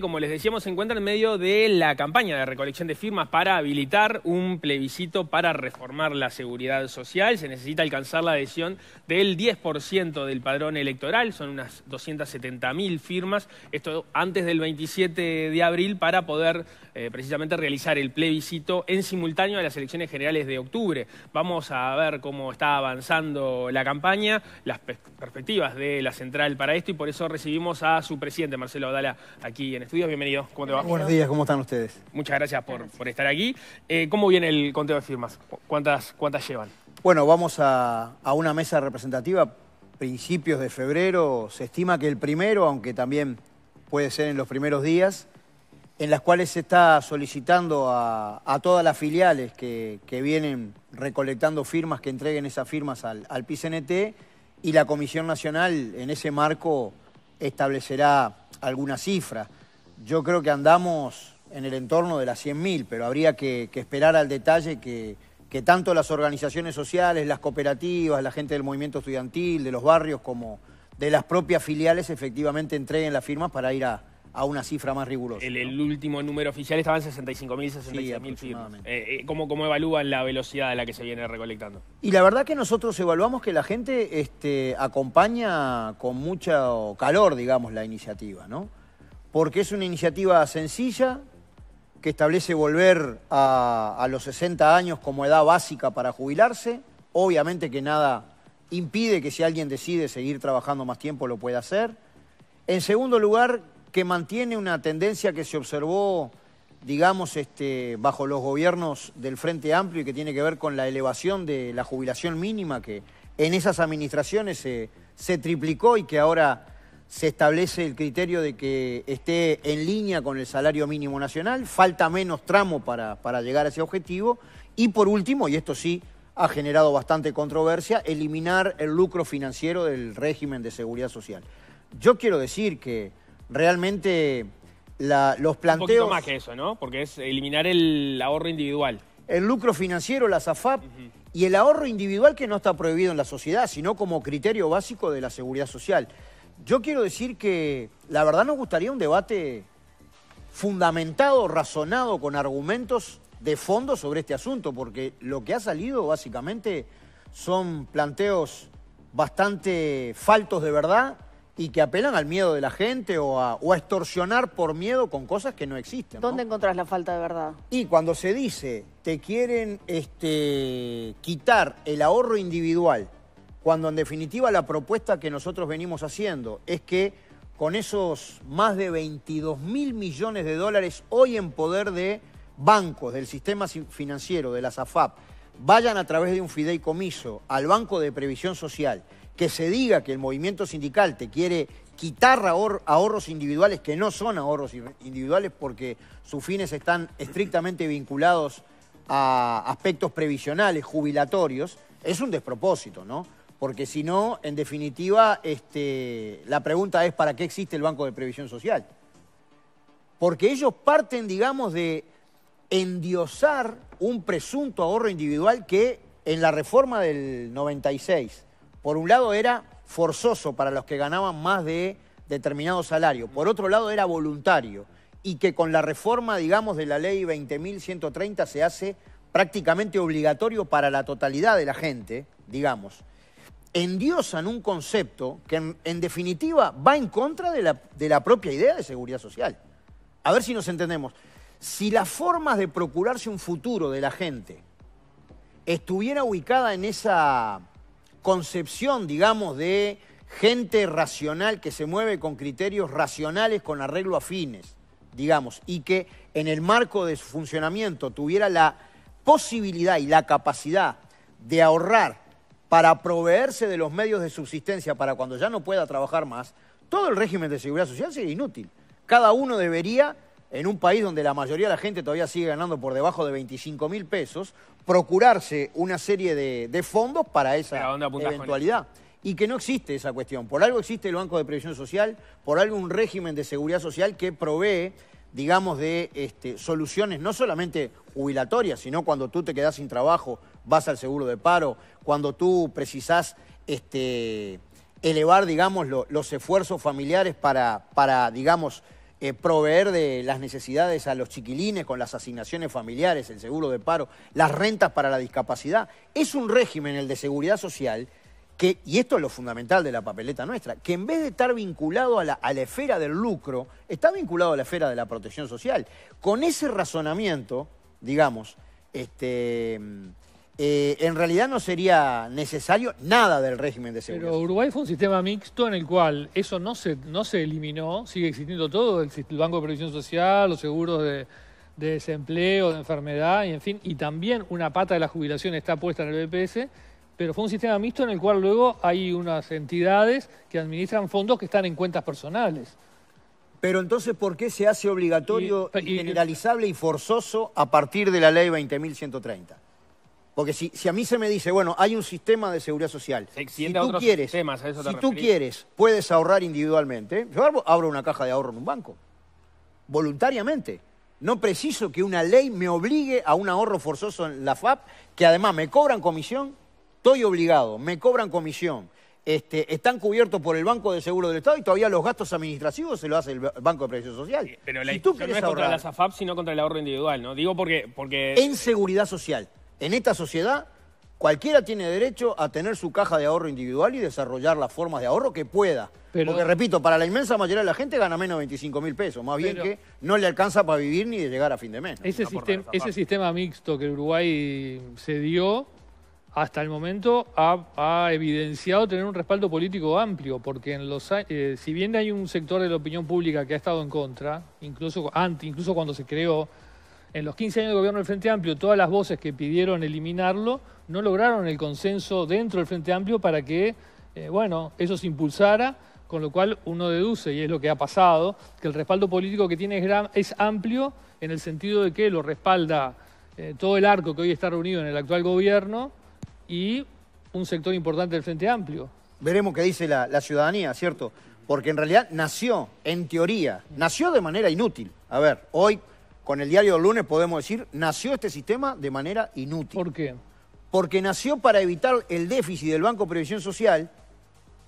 Como les decíamos, se encuentra en medio de la campaña de recolección de firmas para habilitar un plebiscito para reformar la seguridad social. Se necesita alcanzar la adhesión del 10% del padrón electoral, son unas 270.000 firmas, esto antes del 27 de abril para poder eh, precisamente realizar el plebiscito en simultáneo a las elecciones generales de octubre. Vamos a ver cómo está avanzando la campaña, las perspectivas de la central para esto y por eso recibimos a su presidente, Marcelo Adala, aquí aquí en estudios. Bienvenido. ¿Cómo Buenos días, ¿cómo están ustedes? Muchas gracias por, estar aquí. Eh, ¿Cómo viene el conteo de firmas? ¿Cuántas, cuántas llevan? Bueno, vamos a, una mesa representativa principios de febrero. Se estima que el primero, aunque también puede ser en los primeros días, en las cuales se está solicitando a, todas las filiales que, vienen recolectando firmas, que entreguen esas firmas al, al PCNT y la Comisión Nacional en ese marco establecerá alguna cifra. Yo creo que andamos en el entorno de las 100.000, pero habría que, esperar al detalle que, que, tanto las organizaciones sociales, las cooperativas, la gente del movimiento estudiantil, de los barrios, como de las propias filiales, efectivamente entreguen las firmas para ir a, a una cifra más rigurosa. El, último número oficial estaba en 65.000, 66.000 sí, eh, eh ¿cómo, evalúan la velocidad a la que se viene recolectando? Y la verdad que nosotros evaluamos que la gente este, acompaña con mucho calor, digamos, la iniciativa, ¿no? Porque es una iniciativa sencilla que establece volver a, a los 60 años como edad básica para jubilarse. Obviamente que nada impide que si alguien decide seguir trabajando más tiempo lo pueda hacer. En segundo lugar, que mantiene una tendencia que se observó, digamos, este, bajo los gobiernos del Frente Amplio y que tiene que ver con la elevación de la jubilación mínima que en esas administraciones se, triplicó y que ahora se establece el criterio de que esté en línea con el salario mínimo nacional, falta menos tramo para, para llegar a ese objetivo y por último, y esto sí ha generado bastante controversia, eliminar el lucro financiero del régimen de seguridad social. Yo quiero decir que realmente los planteos... más que eso, ¿no? Porque es eliminar el ahorro individual. El lucro financiero, la SAFAP, y el ahorro individual que no está prohibido en la sociedad, sino como criterio básico de la seguridad social. Yo quiero decir que la verdad nos gustaría un debate fundamentado, razonado, con argumentos de fondo sobre este asunto, porque lo que ha salido básicamente son planteos bastante faltos de verdad, y que apelan al miedo de la gente o a, extorsionar por miedo con cosas que no existen. ¿Dónde encontrás la falta de verdad? Y cuando se dice, te quieren este, quitar el ahorro individual, cuando en definitiva la propuesta que nosotros venimos haciendo es que con esos más de 22 mil millones de dólares hoy en poder de bancos, del sistema financiero, de la SAFAP, vayan a través de un fideicomiso al Banco de Previsión Social que se diga que el movimiento sindical te quiere quitar ahorros individuales que no son ahorros individuales porque sus fines están estrictamente vinculados a aspectos previsionales, jubilatorios, es un despropósito, ¿no? Porque si no, en definitiva, este, la pregunta es ¿para qué existe el Banco de Previsión Social? Porque ellos parten, digamos, de endiosar un presunto ahorro individual que en la reforma del 96 por un lado era forzoso para los que ganaban más de determinado salario, por otro lado era voluntario y que con la reforma, digamos, de la ley 20.130 se hace prácticamente obligatorio para la totalidad de la gente, digamos, endiosan un concepto que en, definitiva va en contra de la, de la propia idea de seguridad social. A ver si nos entendemos. Si las formas de procurarse un futuro de la gente estuviera ubicada en esa concepción, digamos, de gente racional que se mueve con criterios racionales con arreglo afines, digamos, y que en el marco de su funcionamiento tuviera la posibilidad y la capacidad de ahorrar para proveerse de los medios de subsistencia para cuando ya no pueda trabajar más, todo el régimen de seguridad social sería inútil. Cada uno debería en un país donde la mayoría de la gente todavía sigue ganando por debajo de 25 mil pesos, procurarse una serie de, fondos para esa eventualidad. Y que no existe esa cuestión. Por algo existe el Banco de Previsión Social, por algo un régimen de seguridad social que provee, digamos, de este, soluciones no solamente jubilatorias, sino cuando tú te quedas sin trabajo, vas al seguro de paro, cuando tú precisas este, elevar, digamos, los esfuerzos familiares para, para digamos, eh, proveer de las necesidades a los chiquilines con las asignaciones familiares, el seguro de paro, las rentas para la discapacidad. Es un régimen, el de seguridad social, que, y esto es lo fundamental de la papeleta nuestra, que en vez de estar vinculado a la, a la esfera del lucro, está vinculado a la esfera de la protección social. Con ese razonamiento, digamos, este eh, en realidad no sería necesario nada del régimen de seguridad. Pero Uruguay fue un sistema mixto en el cual eso no se, no se eliminó, sigue existiendo todo, el Banco de Previsión Social, los seguros de, desempleo, de enfermedad, y en fin, y también una pata de la jubilación está puesta en el BPS, pero fue un sistema mixto en el cual luego hay unas entidades que administran fondos que están en cuentas personales. Pero entonces, ¿por qué se hace obligatorio, y, generalizable y forzoso a partir de la ley 20.130? Porque si, a mí se me dice, bueno, hay un sistema de seguridad social. si tú quieres, tú quieres, puedes ahorrar individualmente. Yo abro una caja de ahorro en un banco. Voluntariamente. No preciso que una ley me obligue a un ahorro forzoso en la FAP, que además me cobran comisión, estoy obligado, me cobran comisión. Este, están cubiertos por el Banco de Seguro del Estado y todavía los gastos administrativos se lo hace el Banco de Previsión Social. Eh, pero la si no es contra las la sino contra el ahorro individual, ¿no? Digo porque, porque... En seguridad social en esta sociedad cualquiera tiene derecho a tener su caja de ahorro individual y desarrollar las formas de ahorro que pueda. Porque, repito, para la inmensa mayoría de la gente gana menos de 25 mil pesos, más bien que no le alcanza para vivir ni de llegar a fin de mes. Ese, sistema, mixto que el Uruguay se dio hasta el momento ha, evidenciado tener un respaldo político amplio, porque en los eh, si bien hay un sector de la opinión pública que ha estado en contra, incluso, antes, incluso cuando se creó, en los 15 años de gobierno del Frente Amplio, todas las voces que pidieron eliminarlo no lograron el consenso dentro del Frente Amplio para que, eh, bueno, eso se impulsara, con lo cual uno deduce, y es lo que ha pasado, que el respaldo político que tiene es, es amplio en el sentido de que lo respalda eh, todo el arco que hoy está reunido en el actual gobierno y un sector importante del Frente Amplio. Veremos qué dice la, la ciudadanía, ¿cierto? Porque en realidad nació, en teoría, nació de manera inútil. A ver, hoy con el diario del lunes podemos decir, nació este sistema de manera inútil. ¿Por qué? Porque nació para evitar el déficit del Banco de Previsión Social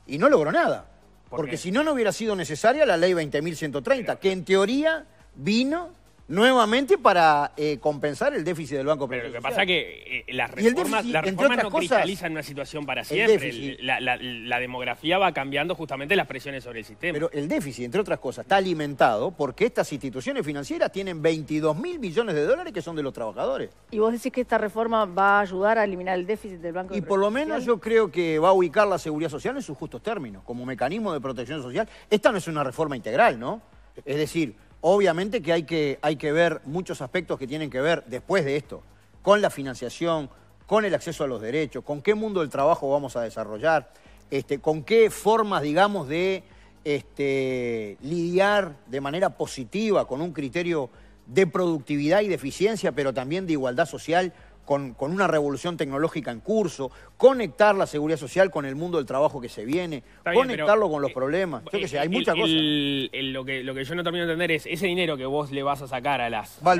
y no logró nada. porque si no, no hubiera sido necesaria la ley 20.130, que en teoría vino nuevamente para eh, compensar el déficit del Banco Pero Lo que pasa es que eh, las reformas, no cristalizan una situación para siempre. la, demografía va cambiando justamente las presiones sobre el sistema. Pero el déficit, entre otras cosas, está alimentado porque estas instituciones financieras tienen 22 mil millones de dólares que son de los trabajadores. ¿Y vos decís que esta reforma va a ayudar a eliminar el déficit del Banco Y por lo menos yo creo que va a ubicar la seguridad social en sus justos términos, como mecanismo de protección social. Esta no es una reforma integral, ¿no? Es decir, Obviamente que hay, que hay que ver muchos aspectos que tienen que ver después de esto, con la financiación, con el acceso a los derechos, con qué mundo del trabajo vamos a desarrollar, este, con qué formas, digamos, de este, lidiar de manera positiva con un criterio de productividad y de eficiencia, pero también de igualdad social con, una revolución tecnológica en curso, conectar la seguridad social con el mundo del trabajo que se viene, conectarlo con los eh, problemas. Yo qué sé, hay muchas cosas. lo, que, yo no termino de entender es ese dinero que vos le vas a sacar a las, a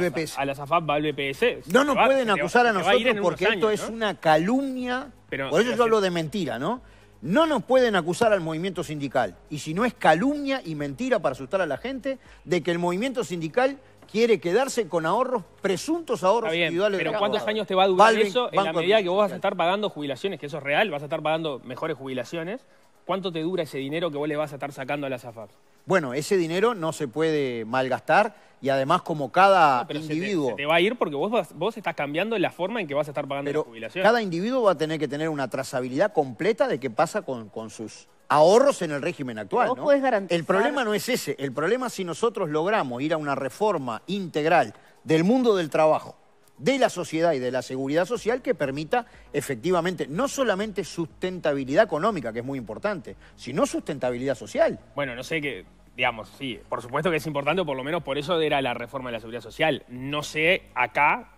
a las AFAP, Valve PS. No nos pueden acusar a nosotros porque esto es una calumnia. Por eso yo hablo de mentira, ¿no? No nos pueden acusar al movimiento sindical. Y si no es calumnia y mentira para asustar a la gente de que el movimiento sindical quiere quedarse con ahorros, presuntos ahorros individuales. Pero ¿cuántos años te va a durar eso? En la medida que vos vas a estar pagando jubilaciones, que eso es real, vas a estar pagando mejores jubilaciones, ¿cuánto te dura ese dinero que vos le vas a estar sacando a la AFAP? Bueno, ese dinero no se puede malgastar y además como cada individuo... Se te, va a ir porque vos, vos estás cambiando la forma en que vas a estar pagando pero Cada individuo va a tener que tener una trazabilidad completa de qué pasa con sus ahorros en el régimen actual. ¿no? El problema no es ese, el problema es si nosotros logramos ir a una reforma integral del mundo del trabajo, de la sociedad y de la seguridad social que permita efectivamente no solamente sustentabilidad económica, que es muy importante, sino sustentabilidad social. Bueno, no sé que... digamos, sí, por supuesto que es importante, por lo menos por eso era la reforma de la seguridad social. No sé acá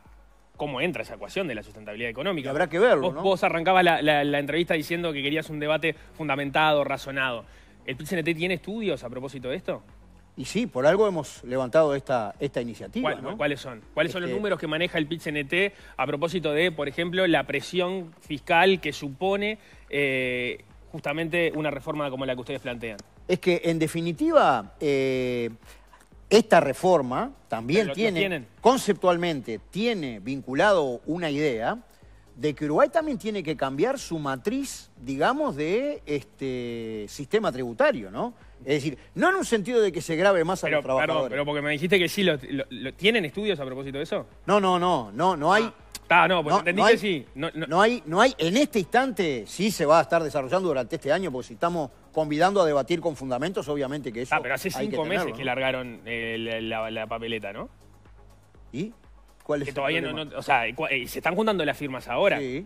cómo entra esa ecuación de la sustentabilidad económica. habrá que verlo, vos, ¿no? Vos arrancabas la, entrevista diciendo que querías un debate fundamentado, razonado. ¿El PCNT tiene estudios a propósito de esto? Y sí, por algo hemos levantado esta, esta iniciativa. ¿Cuáles son? ¿Cuáles son los este números que maneja el pit a propósito de, por ejemplo, la presión fiscal que supone eh, justamente una reforma como la que ustedes plantean? Es que, en definitiva, eh, esta reforma también tiene, conceptualmente, tiene vinculado una idea de que Uruguay también tiene que cambiar su matriz, digamos, de este sistema tributario, ¿no? Es decir, no en un sentido de que se grave más a los trabajadores. pero porque me dijiste que sí, lo, ¿tienen estudios a propósito de eso? No, no, no, no, no hay... Ah, no, pues entendí que sí. No, hay, no hay, en este instante sí se va a estar desarrollando durante este año, porque si estamos convidando a debatir con fundamentos, obviamente que eso. Ah, pero hace cinco meses que largaron eh, la, papeleta, ¿no? ¿Y? ¿Cuál es que todavía no, O sea, eh, se están juntando las firmas ahora. Sí.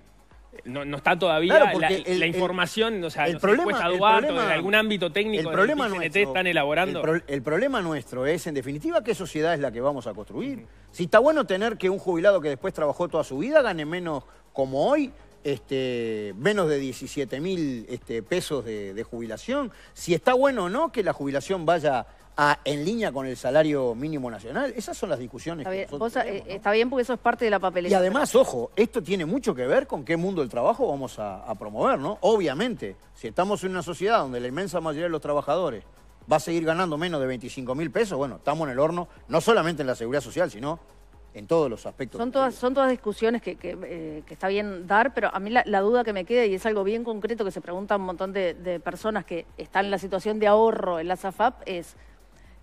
No, está todavía la, información, o sea, el no problema, el en algún ámbito técnico el problema nuestro, están elaborando. el, problema nuestro es, en definitiva, qué sociedad es la que vamos a construir. Si está bueno tener que un jubilado que después trabajó toda su vida gane menos como hoy, este, menos de 17 mil este, pesos de, jubilación, si está bueno o no que la jubilación vaya en línea con el salario mínimo nacional. Esas son las discusiones que tenemos, eh, Está bien porque eso es parte de la papeleta. Y además, ojo, esto tiene mucho que ver con qué mundo del trabajo vamos a, a promover, ¿no? Obviamente, si estamos en una sociedad donde la inmensa mayoría de los trabajadores va a seguir ganando menos de 25 mil pesos, bueno, estamos en el horno, no solamente en la seguridad social, sino en todos los aspectos. Son todas, son todas discusiones eh, que, está bien dar, pero a mí la, duda que me queda, y es algo bien concreto que se pregunta un montón de, personas que están en la situación de ahorro en la SAFAP, es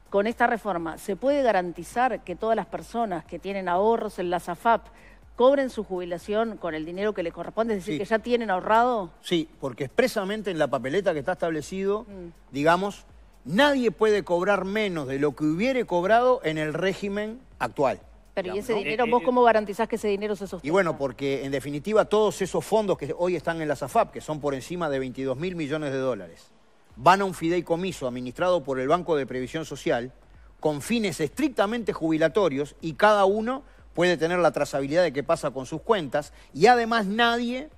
con esta reforma, ¿se puede garantizar que todas las personas que tienen ahorros en la SAFAP cobren su jubilación con el dinero que les corresponde, es decir, que ya tienen ahorrado? Sí, porque expresamente en la papeleta que está establecido, mm. digamos, nadie puede cobrar menos de lo que hubiere cobrado en el régimen actual. Pero ¿y ese dinero, eh, vos eh, cómo garantizás que ese dinero se sostenga? Y bueno, porque en definitiva todos esos fondos que hoy están en la SAFAP, que son por encima de 22 mil millones de dólares, van a un fideicomiso administrado por el Banco de Previsión Social con fines estrictamente jubilatorios y cada uno puede tener la trazabilidad de qué pasa con sus cuentas y además nadie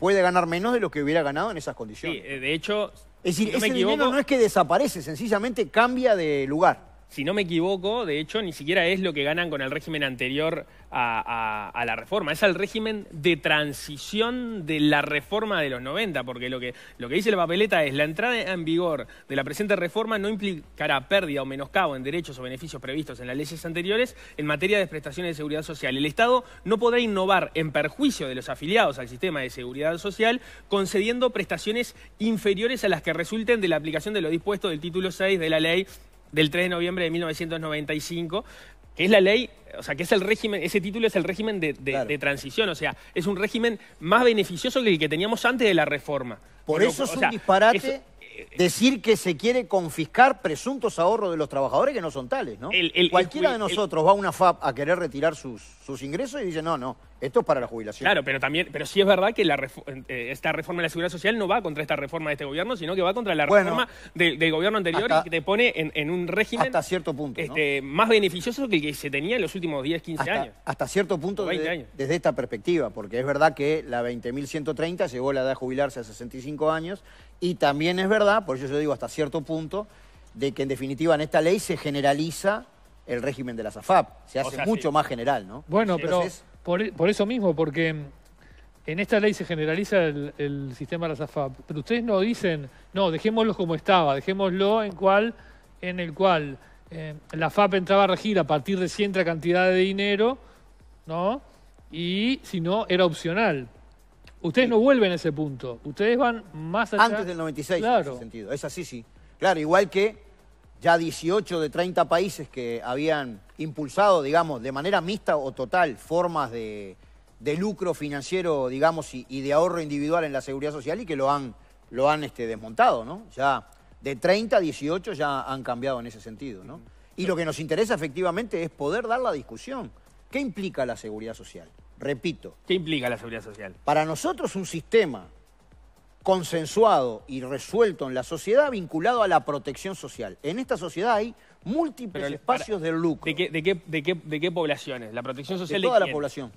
puede ganar menos de lo que hubiera ganado en esas condiciones. Sí, eh, de hecho, es decir, ese dinero no es que desaparece, sencillamente cambia de lugar si no me equivoco, de hecho, ni siquiera es lo que ganan con el régimen anterior a, la reforma. Es el régimen de transición de la reforma de los 90, porque lo que, lo que dice la papeleta es la entrada en vigor de la presente reforma no implicará pérdida o menoscabo en derechos o beneficios previstos en las leyes anteriores en materia de prestaciones de seguridad social. El Estado no podrá innovar en perjuicio de los afiliados al sistema de seguridad social concediendo prestaciones inferiores a las que resulten de la aplicación de lo dispuesto del título 6 de la ley del 3 de noviembre de 1995, que es la ley, o sea, que es el régimen, ese título es el régimen de, transición, o sea, es un régimen más beneficioso que el que teníamos antes de la reforma. Por eso es un disparate decir que se quiere confiscar presuntos ahorros de los trabajadores que no son tales, ¿no? Cualquiera de nosotros va a una FAP a querer retirar sus, ingresos y dice, no, no, esto es para la jubilación. Claro, pero también, pero sí es verdad que eh, esta reforma de la seguridad social no va contra esta reforma de este gobierno, sino que va contra la reforma del gobierno anterior y que te pone en, un régimen hasta cierto punto, este, más beneficioso que el que se tenía en los últimos 10, 15 años. Hasta cierto punto desde esta perspectiva, porque es verdad que la 20.130 llegó la edad de jubilarse a 65 años y también es verdad, por eso yo digo hasta cierto punto, de que en definitiva en esta ley se generaliza el régimen de la SAFAP. Se hace mucho más general, ¿no? Bueno, pero e, por, eso mismo, porque en esta ley se generaliza el, sistema de la SAFAP. Pero ustedes no dicen, no, dejémoslo como estaba, dejémoslo en, cual, en el cual eh, la FAP entraba a regir a partir de cierta cantidad de dinero, ¿no? Y si no, era opcional. Ustedes no vuelven a ese punto. Ustedes van más allá. Antes del 96, claro. en ese sentido. Es así, sí. Claro, igual que ya 18 de 30 países que habían impulsado, digamos, de manera mixta o total, formas de, lucro financiero, digamos, y, de ahorro individual en la seguridad social y que lo han, lo han este, desmontado, ¿no? Ya de 30 a 18 ya han cambiado en ese sentido, ¿no? Y lo que nos interesa efectivamente es poder dar la discusión. ¿Qué implica la seguridad social? repito. ¿Qué implica la seguridad social? Para nosotros un sistema consensuado y resuelto en la sociedad vinculado a la protección social. En esta sociedad hay múltiples espacios de lucro. ¿De qué, poblaciones? ¿La protección social de toda la población?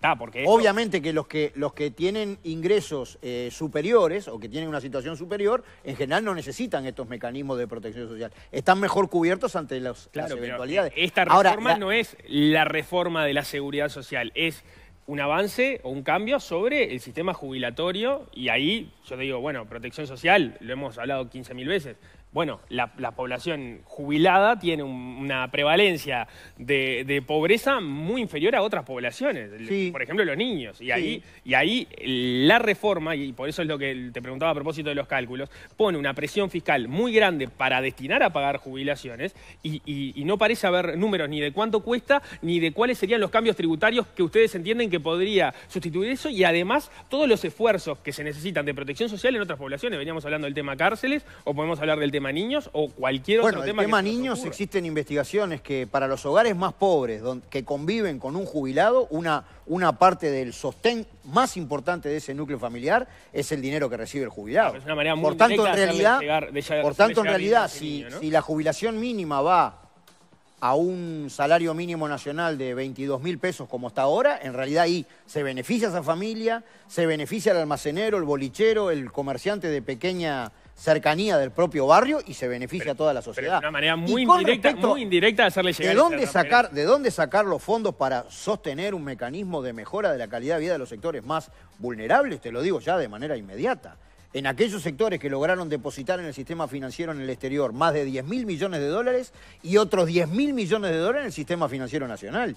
Ah, porque Obviamente que los que, los que tienen ingresos eh, superiores o que tienen una situación superior, en general no necesitan estos mecanismos de protección social. Están mejor cubiertos ante las eventualidades. esta reforma no es la reforma de la seguridad social, es un avance o un cambio sobre el sistema jubilatorio y ahí yo digo, bueno, protección social, lo hemos hablado 15.000 veces, bueno, la, población jubilada tiene una prevalencia de, pobreza muy inferior a otras poblaciones, por ejemplo los niños. Y, ahí, y ahí la reforma, y por eso es lo que te preguntaba a propósito de los cálculos, pone una presión fiscal muy grande para destinar a pagar jubilaciones y, y no parece haber números ni de cuánto cuesta ni de cuáles serían los cambios tributarios que ustedes entienden que podría sustituir eso y además todos los esfuerzos que se necesitan de protección social en otras poblaciones. Veníamos hablando del tema cárceles o podemos hablar del tema tema niños o cualquier bueno, otro tema? el tema niños existen investigaciones que para los hogares más pobres que conviven con un jubilado, una, una parte del sostén más importante de ese núcleo familiar es el dinero que recibe el jubilado. por tanto, en realidad, por tanto, en realidad si, la jubilación mínima va a un salario mínimo nacional de 22 mil pesos como está ahora, en realidad ahí se beneficia esa familia, se beneficia al almacenero, el bolichero, el comerciante de pequeña cercanía del propio barrio y se beneficia a toda la sociedad. de una manera muy indirecta, muy indirecta de hacerle llegar. ¿de dónde, sacar, ¿De dónde sacar los fondos para sostener un mecanismo de mejora de la calidad de vida de los sectores más vulnerables? Te lo digo ya de manera inmediata. En aquellos sectores que lograron depositar en el sistema financiero en el exterior más de 10 mil millones de dólares y otros 10 mil millones de dólares en el sistema financiero nacional.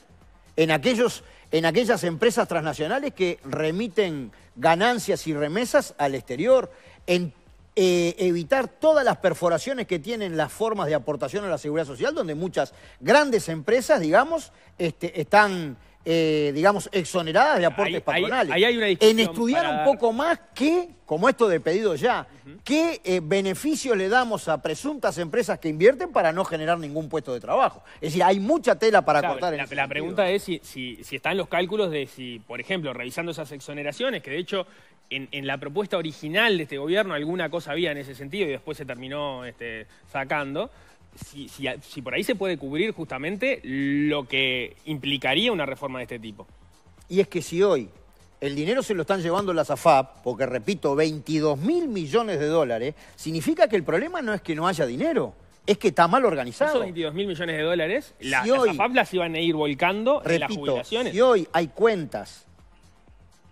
En, aquellos, en aquellas empresas transnacionales que remiten ganancias y remesas al exterior. En eh, evitar todas las perforaciones que tienen las formas de aportación a la seguridad social, donde muchas grandes empresas, digamos, este, están... Eh, digamos, exoneradas de aportes patronales. en estudiar un poco más qué, como esto de pedido ya, qué beneficio eh, beneficios le damos a presuntas empresas que invierten para no generar ningún puesto de trabajo. Es decir, hay mucha tela para cortar. La, la pregunta es si, están los cálculos de si, por ejemplo, revisando esas exoneraciones, que de hecho en, la propuesta original de este gobierno alguna cosa había en ese sentido y después se terminó este, sacando. Si, por ahí se puede cubrir justamente lo que implicaría una reforma de este tipo. Y es que si hoy el dinero se lo están llevando las AFAP, porque repito, 22 mil millones de dólares, significa que el problema no es que no haya dinero es que está mal organizado. Esos 22 mil millones de dólares, las, las AFAP las iban a ir volcando en las jubilaciones. Y si hoy hay cuentas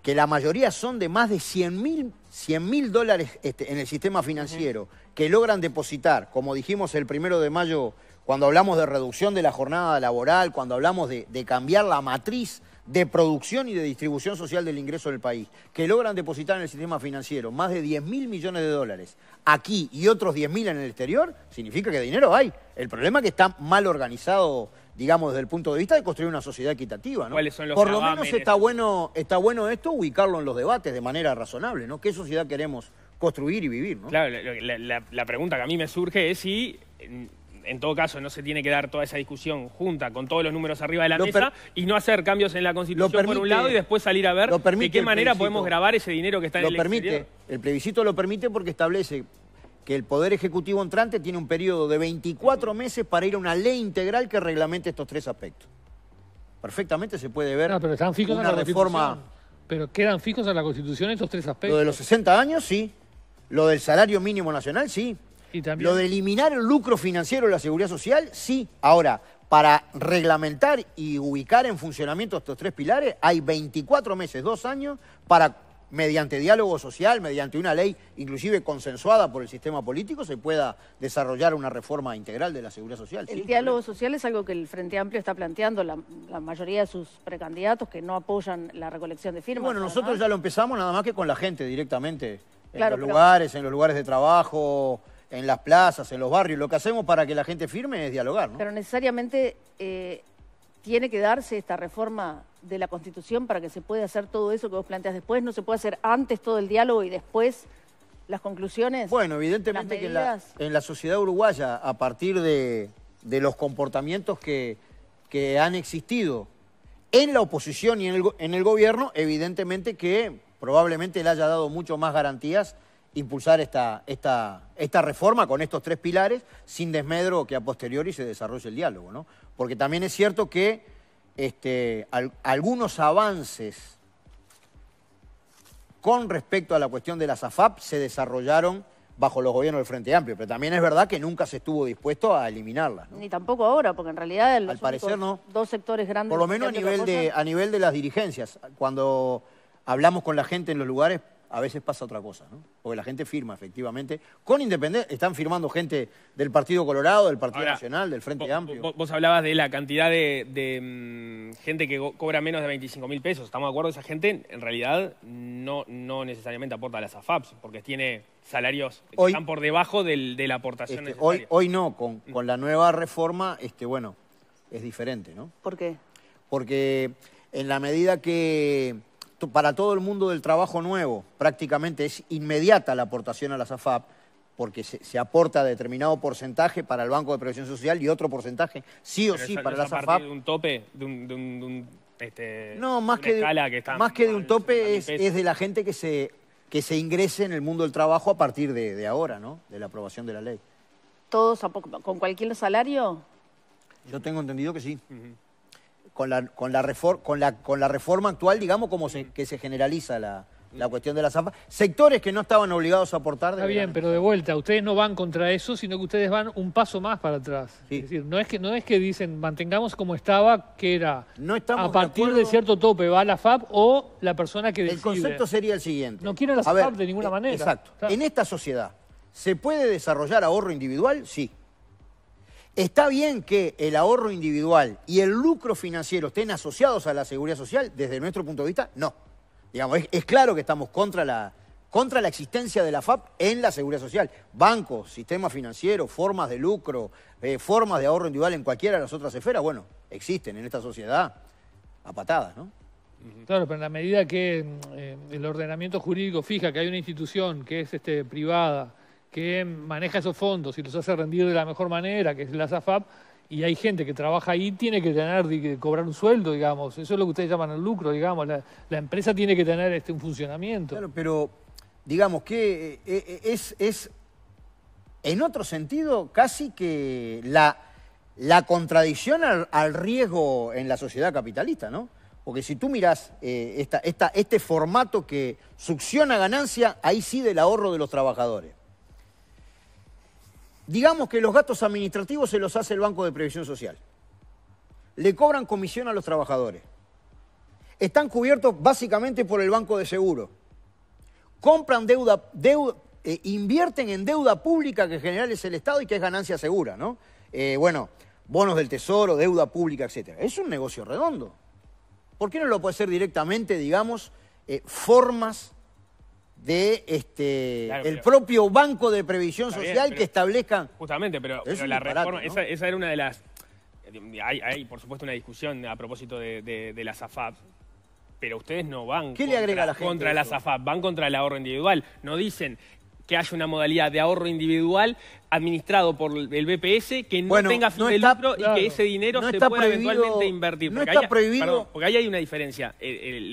que la mayoría son de más de 100 mil dólares este, en el sistema financiero, que logran depositar, como dijimos el primero de mayo, cuando hablamos de reducción de la jornada laboral, cuando hablamos de, de cambiar la matriz de producción y de distribución social del ingreso del país, que logran depositar en el sistema financiero más de 10 mil millones de dólares aquí y otros 10 mil en el exterior, significa que dinero hay. El problema es que está mal organizado digamos, desde el punto de vista de construir una sociedad equitativa. ¿no? son Por lo menos está bueno, está bueno esto ubicarlo en los debates de manera razonable, ¿no? ¿Qué sociedad queremos construir y vivir? ¿no? Claro, la, pregunta que a mí me surge es si en todo caso no se tiene que dar toda esa discusión junta con todos los números arriba de la mesa y no hacer cambios en la Constitución por un lado y después salir a ver de qué manera podemos grabar ese dinero que está en el permite, El plebiscito lo permite porque establece que el Poder Ejecutivo entrante tiene un periodo de 24 meses para ir a una ley integral que reglamente estos tres aspectos. Perfectamente se puede ver pero están una reforma... Pero quedan fijos en la Constitución estos tres aspectos. Lo de los 60 años, sí. Lo del salario mínimo nacional, sí. Lo de eliminar el lucro financiero de la seguridad social, sí. Ahora, para reglamentar y ubicar en funcionamiento estos tres pilares, hay 24 meses, dos años, para mediante diálogo social, mediante una ley inclusive consensuada por el sistema político, se pueda desarrollar una reforma integral de la seguridad social. El diálogo social es algo que el Frente Amplio está planteando, la, mayoría de sus precandidatos que no apoyan la recolección de firmas. Bueno, nosotros ya lo empezamos nada más que con la gente directamente, en los lugares, en los lugares de trabajo en las plazas, en los barrios, lo que hacemos para que la gente firme es dialogar. ¿no? Pero necesariamente eh, tiene que darse esta reforma de la Constitución para que se pueda hacer todo eso que vos planteas después? ¿No se puede hacer antes todo el diálogo y después las conclusiones? Bueno, evidentemente que en la, sociedad uruguaya, a partir de, los comportamientos que, que, han existido en la oposición y en el, gobierno, evidentemente que probablemente le haya dado mucho más garantías impulsar esta, esta, esta, reforma con estos tres pilares sin desmedro que a posteriori se desarrolle el diálogo, ¿no? Porque también es cierto que este, algunos avances con respecto a la cuestión de las AFAP se desarrollaron bajo los gobiernos del Frente Amplio, pero también es verdad que nunca se estuvo dispuesto a eliminarlas. Ni tampoco ahora, porque en realidad Al parecer, no. dos sectores grandes... Por lo menos a nivel, de, a nivel de las dirigencias. Cuando hablamos con la gente en los lugares, a veces pasa otra cosa, ¿no? Porque la gente firma, efectivamente. Con independencia. están firmando gente del Partido Colorado, del Partido Nacional, del Frente Amplio. Vos, hablabas de la cantidad de, mm, gente que cobra menos de 25 mil pesos. Estamos de acuerdo, esa gente en realidad no, no necesariamente aporta a las AFAPs, porque tiene salarios que están por debajo de la aportación este, Hoy, hoy no, mm. con, la nueva reforma, este, bueno, es diferente, ¿no? ¿Por qué? Porque en la medida que para todo el mundo del trabajo nuevo, prácticamente es inmediata la aportación a la SAFAP porque se, aporta determinado porcentaje para el Banco de Previsión Social y otro porcentaje sí o sí para la SAFAP. de un tope, de un, no, más que, de, un tope es, de la gente que se, que se ingrese en el mundo del trabajo a partir de, ahora, ¿no? De la aprobación de la ley. ¿Todos con cualquier salario? Yo tengo entendido que sí con la, con la, con la, con la reforma actual, digamos, como se, que se generaliza la, la cuestión de la zafa. Sectores que no estaban obligados a aportar. Está bien, pero de vuelta, ustedes no van contra eso, sino que ustedes van un paso más para atrás. Es decir, no es, que, no es que dicen mantengamos como estaba, que era no a partir de, cierto tope va la FAP o la persona que decide. El concepto sería el siguiente. No quieren la FAP de ninguna eh, manera. Exacto. En esta sociedad, ¿se puede desarrollar ahorro individual? Sí. Está bien que el ahorro individual y el lucro financiero estén asociados a la seguridad social, desde nuestro punto de vista, no. Digamos, es, claro que estamos contra la, contra la existencia de la FAP en la seguridad social. Bancos, sistemas financieros, formas de lucro, eh, formas de ahorro individual en cualquiera de las otras esferas, bueno, existen en esta sociedad a patadas, ¿no? Claro, pero en la medida que mm, eh, el ordenamiento jurídico fija que hay una institución que es este, privada, que maneja esos fondos y los hace rendir de la mejor manera, que es la SAFAP, y hay gente que trabaja ahí, tiene que tener, que cobrar un sueldo, digamos. Eso es lo que ustedes llaman el lucro, digamos. La, empresa tiene que tener este, un funcionamiento. Claro, pero digamos que eh, eh, es, en otro sentido casi que la, contradicción al, riesgo en la sociedad capitalista, ¿no? Porque si tú miras eh, esta, este formato que succiona ganancia, ahí sí del ahorro de los trabajadores Digamos que los gastos administrativos se los hace el Banco de Previsión Social. Le cobran comisión a los trabajadores. Están cubiertos básicamente por el Banco de Seguro. Compran deuda, eh, invierten en deuda pública que en general es el Estado y que es ganancia segura, ¿no? Eh, bueno, bonos del tesoro, deuda pública, etc. Es un negocio redondo. ¿Por qué no lo puede hacer directamente, digamos, eh, formas de este el propio banco de previsión social que establezca... justamente pero, la reforma esa, era una de las hay, por supuesto una discusión a propósito de, la SAFAP pero ustedes no van ¿Qué contra, le agrega la gente contra la SAFAP, van contra el ahorro individual. No dicen, que haya una modalidad de ahorro individual administrado por el BPS que no tenga fin de lucro y que ese dinero no se pueda eventualmente invertir. No está prohibido. porque ahí hay una diferencia.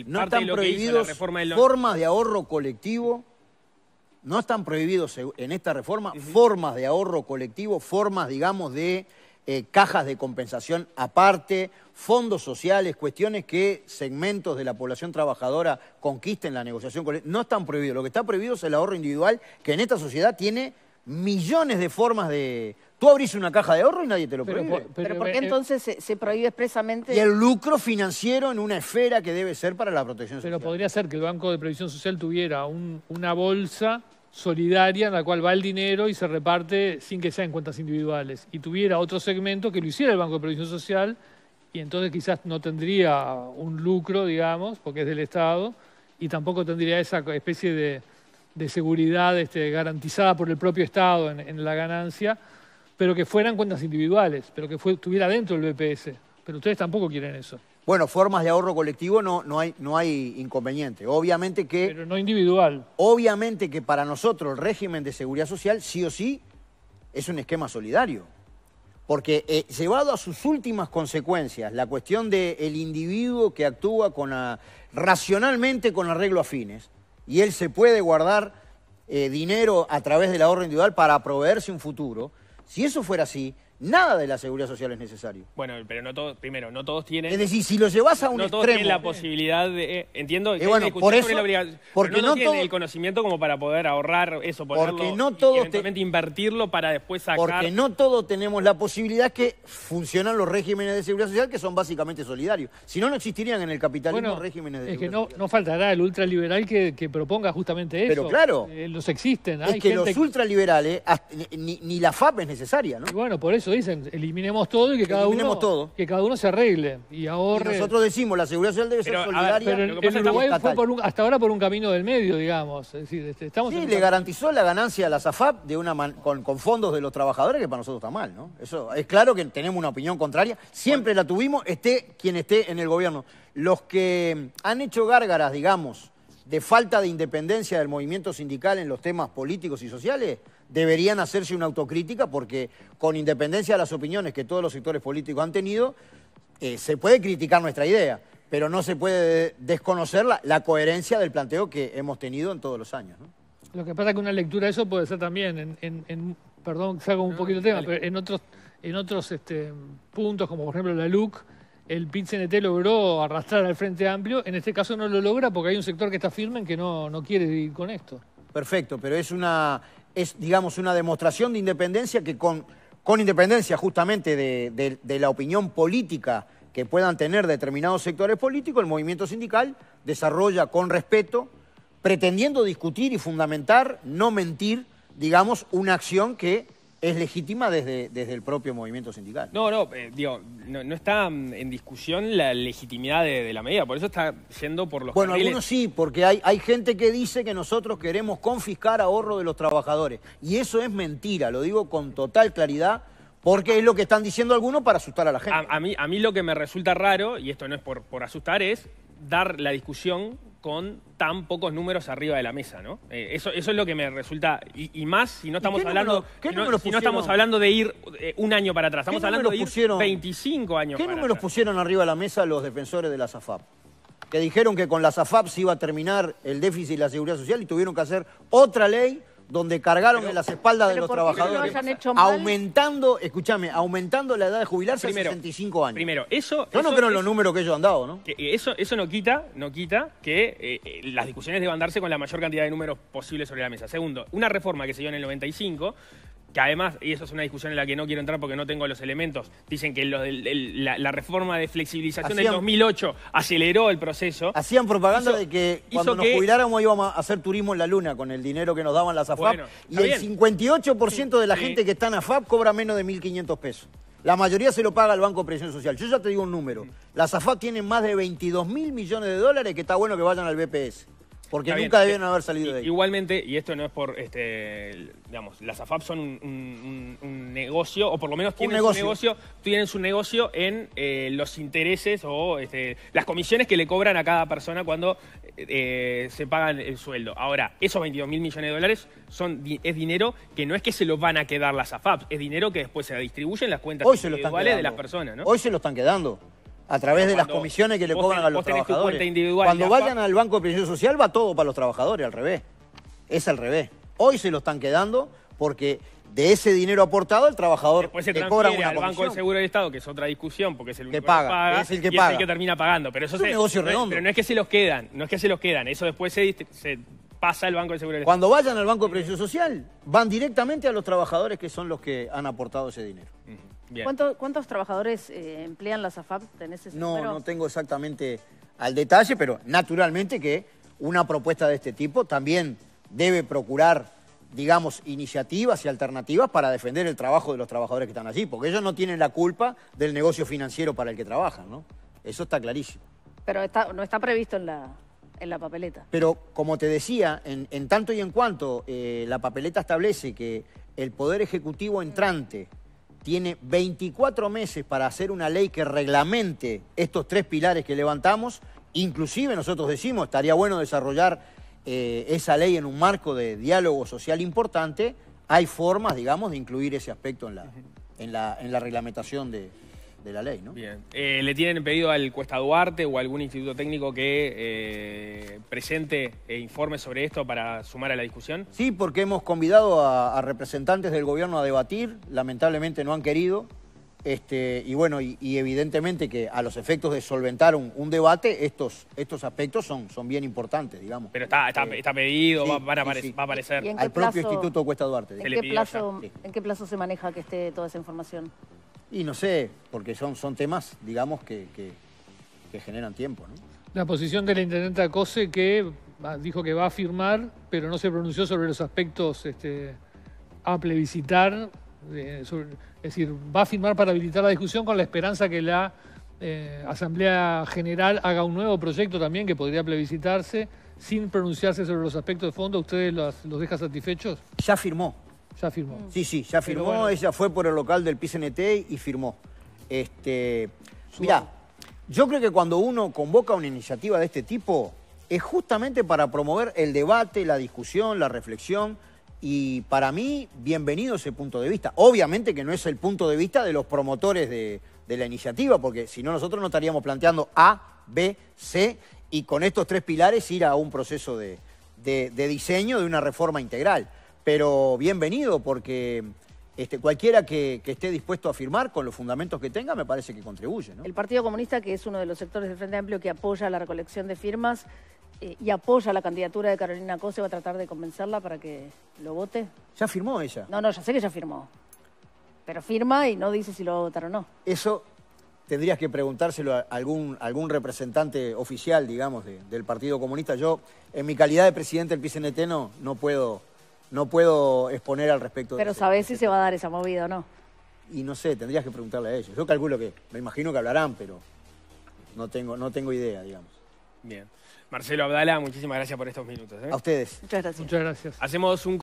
no están prohibidos del... formas de ahorro colectivo. No están prohibidos en esta reforma formas de ahorro colectivo, formas, digamos, de eh, cajas de compensación aparte, fondos sociales, cuestiones que segmentos de la población trabajadora conquisten la negociación No están prohibidos. Lo que está prohibido es el ahorro individual, que en esta sociedad tiene millones de formas de... Tú abrís una caja de ahorro y nadie te lo prohíbe. Pero, ¿por qué eh, entonces se, prohíbe expresamente...? Y el lucro financiero en una esfera que debe ser para la protección social. Pero podría ser que el Banco de Previsión Social tuviera una bolsa solidaria en la cual va el dinero y se reparte sin que sea en cuentas individuales, y tuviera otro segmento que lo hiciera el Banco de Provisión Social, y entonces quizás no tendría un lucro, digamos, porque es del Estado, y tampoco tendría esa especie de, seguridad este, garantizada por el propio Estado en, la ganancia, pero que fueran cuentas individuales, pero que estuviera dentro del BPS. Pero ustedes tampoco quieren eso. Bueno, formas de ahorro colectivo no, no, hay, no hay inconveniente. Obviamente que... Pero no individual. Obviamente que para nosotros el régimen de seguridad social, sí o sí, es un esquema solidario. Porque eh, llevado a sus últimas consecuencias, la cuestión del el individuo que actúa con racionalmente con arreglo a fines, y él se puede guardar eh, dinero a través del ahorro individual para proveerse un futuro, si eso fuera así, nada de la seguridad social es necesario. Bueno, pero no todos, primero, no todos tienen. Es decir, si lo llevas a un no todos tienen la posibilidad de. Eh, entiendo que bueno, por eso- la porque no, todos tienen el conocimiento como para poder ahorrar eso, por Porque no todos invertirlo para después sacar. Porque no todos tenemos la posibilidad que funcionan los regímenes de seguridad social que son básicamente solidarios. Si no, no existirían en el capitalismo los regímenes de es que no, no faltará el ultraliberal que, que proponga justamente eso. Pero claro. Eh, los existen. es que los ultraliberales, ni, ni la FAP es necesaria, ¿no? Y bueno, por eso dicen, eliminemos todo y que, cada uno que cada uno se arregle y ahorre. nosotros decimos, la seguridad social debe ser solidaria. pero Uruguay fue hasta ahora por un camino del medio, digamos. Este, estamos sí, le garantizó la ganancia a la SAFAP de una con, fondos de los trabajadores, que para nosotros está mal, ¿no? Eso es claro que tenemos una opinión contraria, siempre la tuvimos, esté quien esté en el gobierno. Los que han hecho gárgaras, digamos, de falta de independencia del movimiento sindical en los temas políticos y sociales deberían hacerse una autocrítica porque con independencia de las opiniones que todos los sectores políticos han tenido, eh, se puede criticar nuestra idea, pero no se puede desconocer la, coherencia del planteo que hemos tenido en todos los años. Lo que pasa es que una lectura de eso puede ser también, en, en, perdón, saco un poquito de tema, pero en otros, en otros este, puntos, como por ejemplo la LUC, el pit logró arrastrar al Frente Amplio, en este caso no lo logra porque hay un sector que está firme en que no, no quiere ir con esto. Perfecto, pero es una, es, digamos, una demostración de independencia que con, con independencia justamente de, de la opinión política que puedan tener determinados sectores políticos, el movimiento sindical desarrolla con respeto, pretendiendo discutir y fundamentar, no mentir, digamos, una acción que es legítima desde, desde el propio movimiento sindical. No, no, eh, digo, no, está mm, en discusión la legitimidad de, la medida, por eso está yendo por los Bueno, algunos sí, porque hay, gente que dice que nosotros queremos confiscar ahorro de los trabajadores, y eso es mentira, lo digo con total claridad, porque es lo que están diciendo algunos para asustar a la gente. A, mí, a mí lo que me resulta raro, y esto no es por asustar, es dar la discusión con tan pocos números arriba de la mesa, ¿no? Eh, eso, es lo que me resulta, y, más si no estamos hablando ¿qué si no estamos hablando de ir eh, un año para atrás, estamos hablando de ir 25 años ¿Qué números pusieron arriba de la mesa los defensores de la SAFAP? Que dijeron que con la SAFAP se iba a terminar el déficit de la seguridad social y tuvieron que hacer otra ley donde cargaron en las espaldas de los trabajadores, aumentando, escúchame, aumentando la edad de jubilarse a 65 años. Primero, eso... Yo no creo los números que ellos han dado, ¿no? eso, no quita, no quita que eh, eh, las discusiones deban darse con la mayor cantidad de números posibles sobre la mesa. Segundo, una reforma que se dio en el 95 que además, y eso es una discusión en la que no quiero entrar porque no tengo los elementos, dicen que la, reforma de flexibilización del 2008 aceleró el proceso. Hacían propaganda de que cuando nos jubiláramos íbamos a hacer turismo en la luna con el dinero que nos daban las AFAP. y el 58% de la gente que está en AFAP cobra menos de 1.500 pesos. La mayoría se lo paga al Banco de Previsión Social. Yo ya te digo un número. Las AFAP tienen más de 22 mil millones de dólares que está bueno que vayan al BPS. Porque nunca debieron haber salido de ahí. Igualmente, y esto no es por, este, digamos, las AFAP son un, negocio, o por lo menos tienen, Su, negocio, tienen su negocio en eh, los intereses o este, las comisiones que le cobran a cada persona cuando eh, eh, se pagan el sueldo. Ahora, esos 22 mil millones de dólares son, es dinero que no es que se lo van a quedar las AFAP, es dinero que después se distribuye en las cuentas de las personas. ¿no? Hoy se lo están quedando a través de las comisiones que le cobran a los trabajadores. Cuando vayan al Banco de Previsión Social va todo para los trabajadores, al revés. Es al revés. Hoy se lo están quedando porque de ese dinero aportado el trabajador le cobra una al Banco de Seguro del Estado, que es otra discusión, porque es el único que paga, es el que paga. Es el que termina pagando. Pero eso es un negocio redondo. Pero no es que se los quedan, no es que se los quedan, eso después se, pasa al Banco de Seguro del Cuando Estado. Cuando vayan al Banco de Previsión Social, van directamente a los trabajadores que son los que han aportado ese dinero. ¿Cuántos trabajadores eh, emplean la SAFAP? en ese no, no tengo exactamente al detalle, pero naturalmente que una propuesta de este tipo también debe procurar, digamos, iniciativas y alternativas para defender el trabajo de los trabajadores que están allí, porque ellos no tienen la culpa del negocio financiero para el que trabajan, ¿no? Eso está clarísimo. Pero no está previsto en la, en la papeleta. Pero, como te decía, en, tanto y en cuanto eh, la papeleta establece que el Poder Ejecutivo entrante tiene 24 meses para hacer una ley que reglamente estos tres pilares que levantamos. Inclusive nosotros decimos, estaría bueno desarrollar eh, esa ley en un marco de diálogo social importante. Hay formas, digamos, de incluir ese aspecto en la, en la, en la reglamentación de, de la ley, ¿no? Bien. Eh, ¿Le tienen pedido al Cuesta Duarte o algún instituto técnico que eh, presente e informe sobre esto para sumar a la discusión? Sí, porque hemos convidado a, representantes del gobierno a debatir, lamentablemente no han querido. Este, y bueno, y, evidentemente que a los efectos de solventar un, debate, estos, estos aspectos son, son bien importantes, digamos. Pero está, está, eh, pedido, va, a aparecer. al propio Instituto Cuesta Duarte. ¿en qué, plazo, ¿En qué plazo se maneja que esté toda esa información? Y no sé, porque son, son temas, digamos, que, generan tiempo. ¿no? La posición de la intendente Acose que ah, dijo que va a firmar, pero no se pronunció sobre los aspectos este, a plebiscitar. es decir, va a firmar para habilitar la discusión con la esperanza que la eh, Asamblea General haga un nuevo proyecto también que podría plebiscitarse sin pronunciarse sobre los aspectos de fondo. ¿Ustedes los, los deja satisfechos? Ya firmó. Ya firmó. Mm. Sí, sí, ya firmó. Ella fue por el local del PCNT y firmó. Este, mirá, yo creo que cuando uno convoca una iniciativa de este tipo es justamente para promover el debate, la discusión, la reflexión y para mí bienvenido ese punto de vista. Obviamente que no es el punto de vista de los promotores de, la iniciativa porque si no nosotros no estaríamos planteando A, B, C y con estos tres pilares ir a un proceso de diseño de una reforma integral pero bienvenido porque este, cualquiera que, esté dispuesto a firmar con los fundamentos que tenga me parece que contribuye. El Partido Comunista, que es uno de los sectores del Frente Amplio que apoya la recolección de firmas eh, y apoya la candidatura de Carolina Cose, va a tratar de convencerla para que lo vote. ¿Ya firmó ella? No, no, ya sé que ya firmó. Pero firma y no dice si lo va a votar o no. Eso tendrías que preguntárselo a algún, algún representante oficial, digamos, del Partido Comunista. Yo, en mi calidad de presidente del PCNT, no puedo no puedo exponer al respecto. Pero sabés si se va a dar esa movida o no. Y no sé, tendrías que preguntarle a ellos. Yo calculo que, me imagino que hablarán, pero no tengo, no tengo idea, digamos. Bien. Marcelo Abdala, muchísimas gracias por estos minutos. ¿eh? A ustedes. Muchas gracias. Muchas gracias. Hacemos un